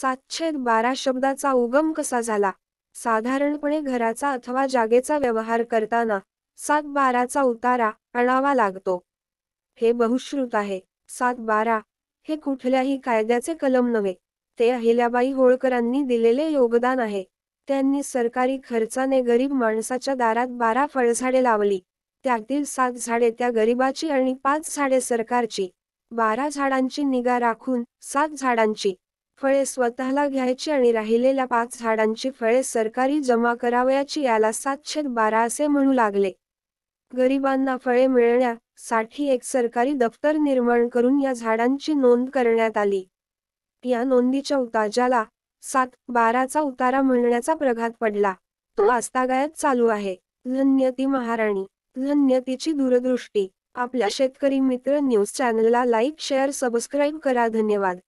सातशे बारा शब्दाचा उगम कसा झाला साधारणपणे घराचा अथवा जागेचा व्यवहार करताना सात बाराचा उतारा आणावा लागतो हे बहुश्रुत आहे सात बारा हे कुठल्याही कायद्याचे कलम नव्हे ते अहिल्याबाई होळकरांनी दिलेले योगदान आहे त्यांनी सरकारी खर्चाने गरीब माणसाच्या दारात बारा फळझाडे लावली त्यातील सात झाडे त्या गरिबाची आणि पाच झाडे सरकारची बारा झाडांची निगा राखून सात झाडांची फळे स्वतःला घ्यायची आणि राहिलेल्या पाच झाडांची फळे सरकारी जमा करावयाची याला सातशे बारा असे म्हणू लागले गरिबांना फळे मिळण्यासाठी एक सरकारी दफ्तर निर्माण करून या झाडांची नोंद करण्यात आली या नोंदीच्या उताजाला सात बाराचा उतारा म्हणण्याचा प्रघात पडला तो आस्तागायत चालू आहे धन्य ती महाराणी धन्य तिची दूरदृष्टी आपल्या शेतकरी मित्र न्यूज चॅनलला लाईक शेअर सबस्क्राईब करा धन्यवाद